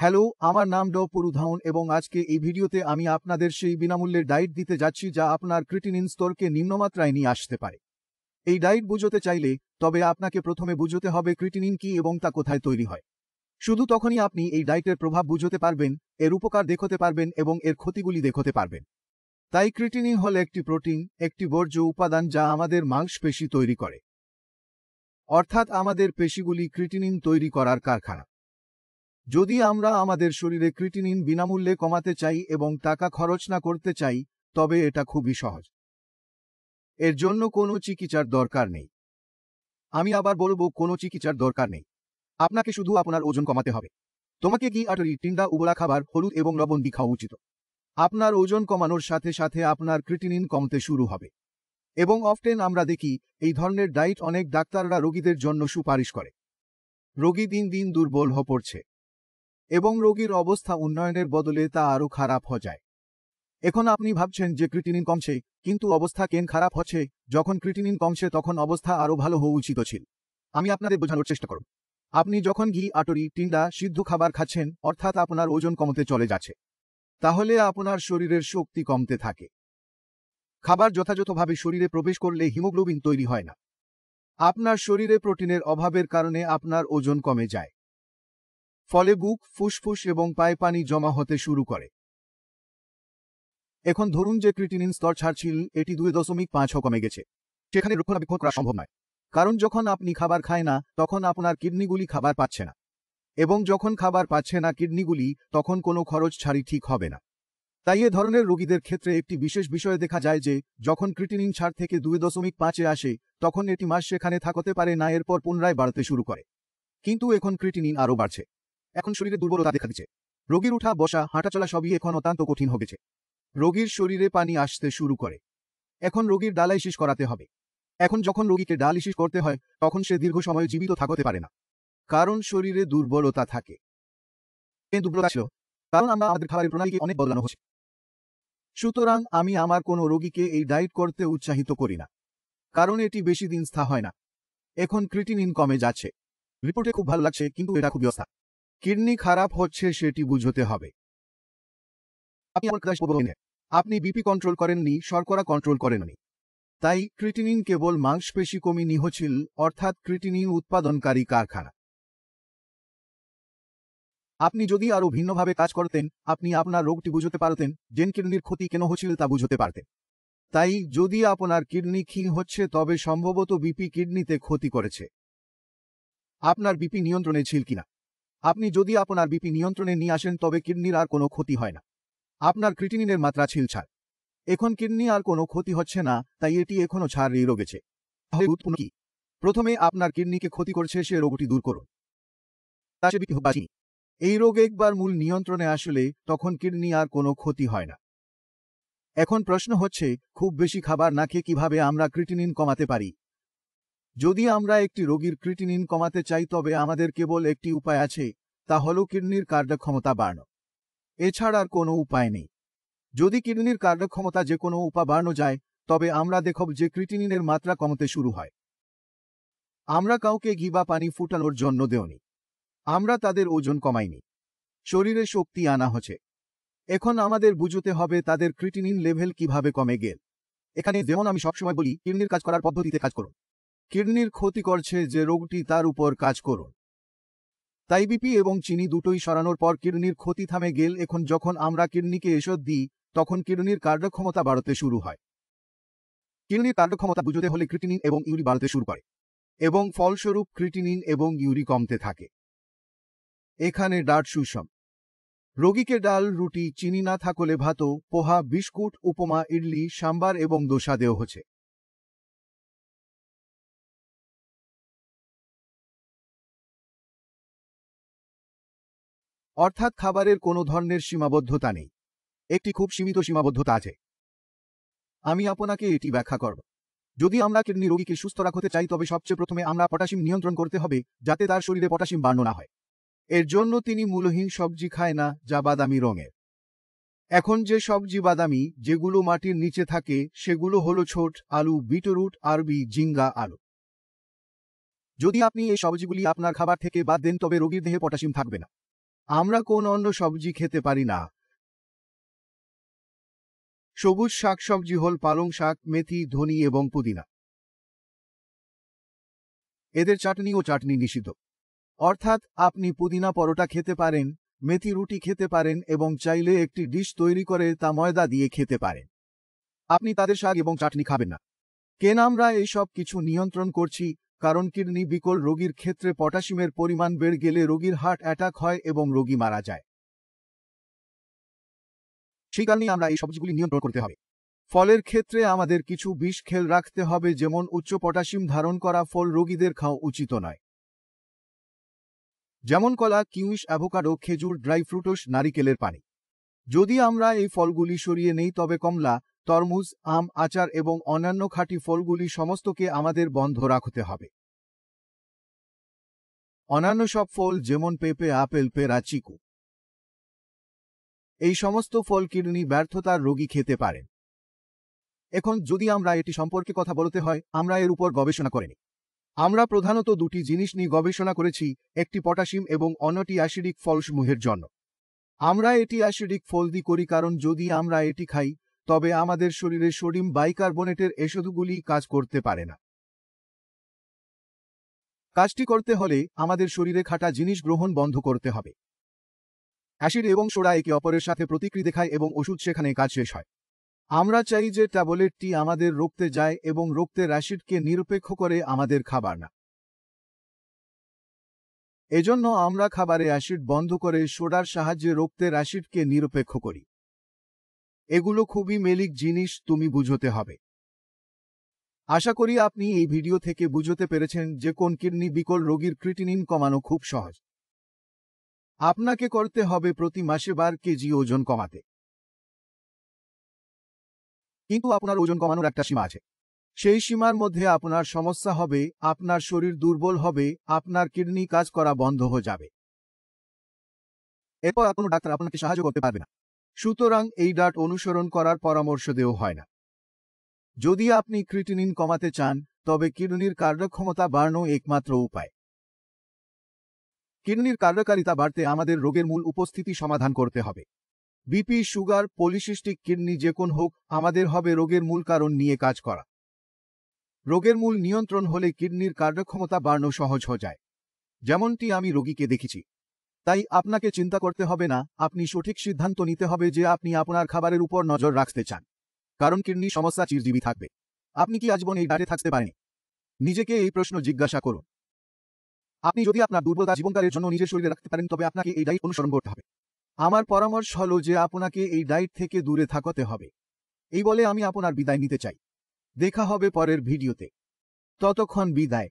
hello আমার নাম ড পুরুধাউন এবং আজকে এই ভিডিওতে আমি আপনাদের সেই বিনামূল্যে ডায়েট দিতে যাচ্ছি যা আপনার ক্রিটিনিন স্তরকে নিম্নমাত্রায় নিয়ে আসতে পারে এই ডায়েট বুঝতে চাইলে তবে আপনাকে প্রথমে বুঝতে হবে ক্রিটিনিন কি এবং তা কোথায় তৈরি হয় শুধু তখনই আপনি এই ডায়েটের প্রভাব বুঝতে পারবেন এর উপকার দেখতে পারবেন এবং এর ক্ষতিগুলি দেখতে পারবেন তাই ক্রিটিনিন হল একটি প্রোটিন একটি বর্জ্য উপাদান যা আমাদের মাংসপেশি তৈরি করে অর্থাৎ আমাদের পেশিগুলি ক্রিটিনিন তৈরি করার কারখানা যদি আমরা আমাদের শরীরে ক্রিটিনিন বিনামূল্যে কমাতে চাই এবং টাকা খরচ না করতে চাই তবে এটা খুবই সহজ এর জন্য কোনো চিকিৎসার দরকার নেই আমি আবার বলবো কোনো চিকিৎসার দরকার নেই আপনাকে শুধু আপনার ওজন কমাতে হবে তোমাকে কি আটরি টিন্ডা উবলা খাবার হলুদ এবং লবণ দি খাওয়া উচিত আপনার ওজন কমানোর সাথে সাথে আপনার ক্রিটিনিন কমতে শুরু হবে এবং অফটেন আমরা দেখি এই ধরনের ডায়েট অনেক ডাক্তাররা রোগীদের জন্য সুপারিশ করে রোগী দিন দিন দুর্বল হয়ে পড়ছে এবং রোগীর অবস্থা উন্নয়নের বদলে তা আরও খারাপ হয়ে যায় এখন আপনি ভাবছেন যে ক্রিটিনিন কমছে কিন্তু অবস্থা কেন খারাপ হচ্ছে যখন ক্রিটিনিন কমছে তখন অবস্থা আরও ভালো হওয়া উচিত ছিল আমি আপনাদের বোঝানোর চেষ্টা করব আপনি যখন ঘি আটরি টিন্ডা সিদ্ধ খাবার খাচ্ছেন অর্থাৎ আপনার ওজন কমতে চলে যাচ্ছে তাহলে আপনার শরীরের শক্তি কমতে থাকে খাবার যথাযথভাবে শরীরে প্রবেশ করলে হিমোগ্লোবিন তৈরি হয় না আপনার শরীরে প্রোটিনের অভাবের কারণে আপনার ওজন কমে যায় ফলে বুক ফুসফুস এবং পায়ে পানি জমা হতে শুরু করে এখন ধরুন যে ক্রিটিনিন স্তর ছাড়ছিল এটি দুই দশমিক পাঁচ কমে গেছে সেখানে রক্ষণাবেক্ষণ করা সম্ভব নয় কারণ যখন আপনি খাবার খায় না তখন আপনার কিডনিগুলি খাবার পাচ্ছে না এবং যখন খাবার পাচ্ছে না কিডনিগুলি তখন কোনো খরচ ছাড়ি ঠিক হবে না তাই এ ধরনের রোগীদের ক্ষেত্রে একটি বিশেষ বিষয়ে দেখা যায় যে যখন ক্রিটিনিন ছাড় থেকে দুই দশমিক পাঁচে আসে তখন এটি মাস সেখানে থাকতে পারে না এরপর পুনরায় বাড়তে শুরু করে কিন্তু এখন ক্রিটিনিন আরও বাড়ছে এখন শরীরে দুর্বলতা দেখা দিচ্ছে রোগীর উঠা বসা হাঁটাচলা সবই এখন অত্যন্ত কঠিন হয়েছে রোগীর শরীরে পানি আসতে শুরু করে এখন রোগীর ডায়ালাইসিস করাতে হবে এখন যখন রোগীকে ডায়ালিসিস করতে হয় তখন সে দীর্ঘ সময় জীবিত থাকতে পারে না কারণ শরীরে দুর্বলতা থাকে দুর্বলতা ছিল কারণ আমরা আমাদের খাবারের প্রণালীকে অনেক বদলানো হচ্ছে সুতরাং আমি আমার কোনো রোগীকে এই ডায়েট করতে উৎসাহিত করি না কারণ এটি বেশি দিন স্থা হয় না এখন ক্রিটিন ইনকমে যাচ্ছে রিপোর্টে খুব ভালো লাগছে কিন্তু এটা খুব ব্যবস্থা কিডনি খারাপ হচ্ছে সেটি বুঝতে হবে আপনি বিপি কন্ট্রোল করেননি শর্করা কন্ট্রোল করেননি তাই ক্রিটিনিন কেবল মাংসপেশি কমি নিহছিল অর্থাৎ ক্রিটিনিন উৎপাদনকারী কারখানা আপনি যদি আরও ভিন্নভাবে কাজ করতেন আপনি আপনার রোগটি বুঝতে পারতেন জেন কিডনির ক্ষতি কেন হচ্ছিল তা বুঝতে পারতেন তাই যদি আপনার কিডনি ক্ষীণ হচ্ছে তবে সম্ভবত বিপি কিডনিতে ক্ষতি করেছে আপনার বিপি নিয়ন্ত্রণে ছিল কিনা আপনি যদি আপনার বিপি নিয়ন্ত্রণে নিয়ে আসেন তবে কিডনির আর কোনো ক্ষতি হয় না আপনার ক্রিটিনিনের মাত্রা ছিলছাড় এখন কিডনি আর কোনো ক্ষতি হচ্ছে না তাই এটি এখনও ছাড়িয়ে রোগেছে কি প্রথমে আপনার কিডনিকে ক্ষতি করছে সে রোগটি দূর করুন এই রোগ একবার মূল নিয়ন্ত্রণে আসলে তখন কিডনি আর কোনো ক্ষতি হয় না এখন প্রশ্ন হচ্ছে খুব বেশি খাবার না খেয়ে কিভাবে আমরা ক্রিটিনিন কমাতে পারি যদি আমরা একটি রোগীর ক্রিটিনিন কমাতে চাই তবে আমাদের কেবল একটি উপায় আছে তা হল কিডনির কার্যক্ষমতা বাড়ানো এছাড়া আর কোনো উপায় নেই যদি কিডনির কার্যক্ষমতা যে কোনো উপায় বাড়ানো যায় তবে আমরা দেখব যে ক্রিটিনিনের মাত্রা কমতে শুরু হয় আমরা কাউকে ঘি বা পানি ফুটানোর জন্য দেওনি আমরা তাদের ওজন কমাইনি শরীরে শক্তি আনা হচ্ছে এখন আমাদের বুঝতে হবে তাদের ক্রিটিনিন লেভেল কিভাবে কমে গেল এখানে যেমন আমি সবসময় বলি কিডনির কাজ করার পদ্ধতিতে কাজ করুন কিডনির ক্ষতি করছে যে রোগটি তার উপর কাজ করুন তাই বিপি এবং চিনি দুটোই সরানোর পর কিডনির ক্ষতি থামে গেল এখন যখন আমরা কিডনিকে এসব দিই তখন কিডনির কার্যক্ষমতা বাড়তে শুরু হয় কিডনির কার্যক্ষমতা বুঝতে হলে ক্রিটিনিন এবং ইউরি বাড়তে শুরু করে এবং ফলস্বরূপ ক্রিটিনিন এবং ইউরি কমতে থাকে এখানে ডাট সুষম রোগীকে ডাল রুটি চিনি না থাকলে ভাত পোহা বিস্কুট উপমা ইডলি সাম্বার এবং দোসা দেওয়া হচ্ছে অর্থাৎ খাবারের কোনো ধরনের সীমাবদ্ধতা নেই একটি খুব সীমিত সীমাবদ্ধতা আছে আমি আপনাকে এটি ব্যাখ্যা করব যদি আমরা কিডনি রোগীকে সুস্থ রাখতে চাই তবে সবচেয়ে প্রথমে আমরা পটাশিয়াম নিয়ন্ত্রণ করতে হবে যাতে তার শরীরে পটাশিয়াম বাড়ানো না হয় এর জন্য তিনি মূলহীন সবজি খায় না যা বাদামি রঙের এখন যে সবজি বাদামি যেগুলো মাটির নিচে থাকে সেগুলো হলো ছোট আলু বিটরুট আরবি জিঙ্গা আলু যদি আপনি এই সবজিগুলি আপনার খাবার থেকে বাদ দেন তবে রোগীর দেহে পটাশিয়াম থাকবে না আমরা কোন অন্য সবজি খেতে পারি না সবুজ শাক সবজি হল পালং শাক মেথি ধনি এবং পুদিনা এদের চাটনি ও চাটনি নিষিদ্ধ অর্থাৎ আপনি পুদিনা পরোটা খেতে পারেন মেথি রুটি খেতে পারেন এবং চাইলে একটি ডিশ তৈরি করে তা ময়দা দিয়ে খেতে পারেন আপনি তাদের শাক এবং চাটনি খাবেন না কেন আমরা এইসব কিছু নিয়ন্ত্রণ করছি কারণ কিডনি বিকল রোগীর ক্ষেত্রে পটাশিমের পরিমাণ বেড়ে গেলে রোগীর হার্ট অ্যাটাক হয় এবং রোগী মারা যায় সেই কারণে আমরা এই সবজিগুলি নিয়ন্ত্রণ করতে হবে ফলের ক্ষেত্রে আমাদের কিছু বিষ খেল রাখতে হবে যেমন উচ্চ পটাশিয়াম ধারণ করা ফল রোগীদের খাওয়া উচিত নয় যেমন কলা কিউইশ অ্যাভোকাডো খেজুর ড্রাই ফ্রুটস নারিকেলের পানি যদি আমরা এই ফলগুলি সরিয়ে নেই তবে কমলা তরমুজ আম আচার এবং অন্যান্য খাঁটি ফলগুলি সমস্তকে আমাদের বন্ধ রাখতে হবে অন্যান্য সব ফল যেমন পেঁপে আপেল পেরা চিকু এই সমস্ত ফল কিডনি ব্যর্থতার রোগী খেতে পারেন এখন যদি আমরা এটি সম্পর্কে কথা বলতে হয় আমরা এর উপর গবেষণা করিনি আমরা প্রধানত দুটি জিনিস নিয়ে গবেষণা করেছি একটি পটাশিয়াম এবং অন্যটি অ্যাসিডিক ফলসমূহের জন্য আমরা এটি অ্যাসিডিক ফল দি করি কারণ যদি আমরা এটি খাই তবে আমাদের শরীরে সোডিম বাইকার্বনেটের এসধগুলি কাজ করতে পারে না কাজটি করতে হলে আমাদের শরীরে খাটা জিনিস গ্রহণ বন্ধ করতে হবে অ্যাসিড এবং সোডা একে অপরের সাথে প্রতিক্রিয়া দেখায় এবং ওষুধ সেখানে কাজ শেষ হয় আমরা চাই যে ট্যাবলেটটি আমাদের রক্তে যায় এবং রক্তের অ্যাসিডকে নিরপেক্ষ করে আমাদের খাবার না এজন্য আমরা খাবারে অ্যাসিড বন্ধ করে সোডার সাহায্যে রক্তের অ্যাসিডকে নিরপেক্ষ করি এগুলো খুবই মেলিক জিনিস তুমি বুঝতে হবে আশা করি আপনি এই ভিডিও থেকে বুঝতে পেরেছেন যে কোন কিডনি বিকল রোগীর ক্রিটিনিন কমানো খুব সহজ আপনাকে করতে হবে প্রতি মাসে বার কেজি ওজন কমাতে কিন্তু আপনার ওজন কমানোর একটা সীমা আছে সেই সীমার মধ্যে আপনার সমস্যা হবে আপনার শরীর দুর্বল হবে আপনার কিডনি কাজ করা বন্ধ হয়ে যাবে এরপর কোনো ডাক্তার আপনাকে সাহায্য করতে পারবে না সুতরাং এই ডাট অনুসরণ করার পরামর্শ দেওয়া হয় না যদি আপনি ক্রিটিনিন কমাতে চান তবে কিডনির কার্যক্ষমতা বাড়ানো একমাত্র উপায় কিডনির কার্যকারিতা বাড়তে আমাদের রোগের মূল উপস্থিতি সমাধান করতে হবে বিপি সুগার পলিসিস্টিক কিডনি যে কোন হোক আমাদের হবে রোগের মূল কারণ নিয়ে কাজ করা রোগের মূল নিয়ন্ত্রণ হলে কিডনির কার্যক্ষমতা বাড়ানো সহজ হয়ে যায় যেমনটি আমি রোগীকে দেখেছি তাই আপনাকে চিন্তা করতে হবে না আপনি সঠিক সিদ্ধান্ত নিতে হবে যে আপনি আপনার খাবারের উপর নজর রাখতে চান কারণ কিডনি সমস্যা চিরজীবী থাকবে আপনি কি আজীবন এই ডাটে থাকতে পারেন নিজেকে এই প্রশ্ন জিজ্ঞাসা করুন আপনি যদি আপনার দুর্বলতা জীবনকালের জন্য নিজের শরীরে রাখতে পারেন তবে আপনাকে এই ডাইট অনুসরণ করতে হবে আমার পরামর্শ হল যে আপনাকে এই ডাইট থেকে দূরে থাকতে হবে এই বলে আমি আপনার বিদায় নিতে চাই দেখা হবে পরের ভিডিওতে ততক্ষণ বিদায়